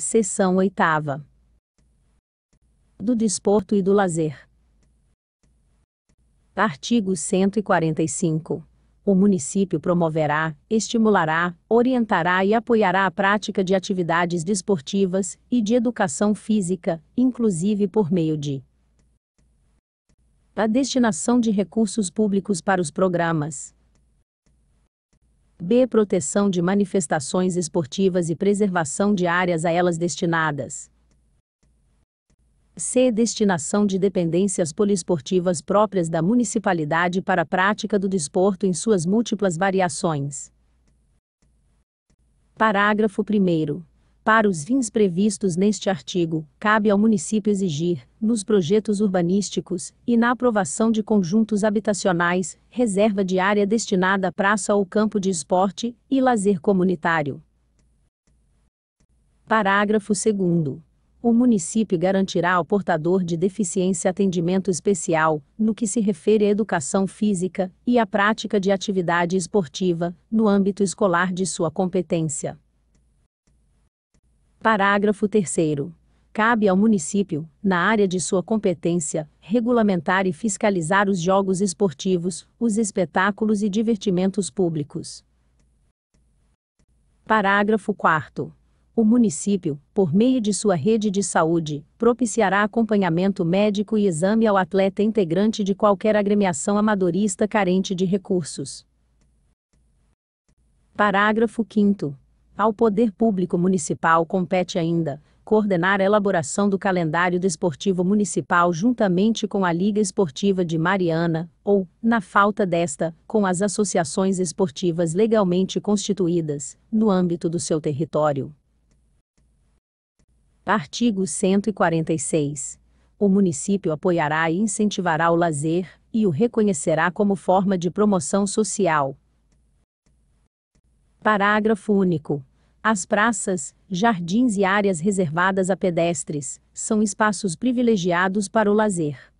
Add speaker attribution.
Speaker 1: Seção oitava. Do desporto e do lazer. Artigo 145. O município promoverá, estimulará, orientará e apoiará a prática de atividades desportivas e de educação física, inclusive por meio de a destinação de recursos públicos para os programas, B. Proteção de manifestações esportivas e preservação de áreas a elas destinadas. C. Destinação de dependências poliesportivas próprias da municipalidade para a prática do desporto em suas múltiplas variações. Parágrafo 1. Para os fins previstos neste artigo, cabe ao município exigir, nos projetos urbanísticos e na aprovação de conjuntos habitacionais, reserva de área destinada à praça ou campo de esporte e lazer comunitário. Parágrafo 2 o município garantirá ao portador de deficiência atendimento especial, no que se refere à educação física e à prática de atividade esportiva, no âmbito escolar de sua competência. Parágrafo 3 cabe ao município, na área de sua competência, regulamentar e fiscalizar os jogos esportivos, os espetáculos e divertimentos públicos. Parágrafo 4. O município, por meio de sua rede de saúde, propiciará acompanhamento médico e exame ao atleta integrante de qualquer agremiação amadorista carente de recursos. Parágrafo 5. Ao Poder Público Municipal compete ainda coordenar a elaboração do calendário desportivo municipal juntamente com a Liga Esportiva de Mariana, ou, na falta desta, com as associações esportivas legalmente constituídas, no âmbito do seu território. Artigo 146. O município apoiará e incentivará o lazer, e o reconhecerá como forma de promoção social. Parágrafo único. As praças, jardins e áreas reservadas a pedestres são espaços privilegiados para o lazer.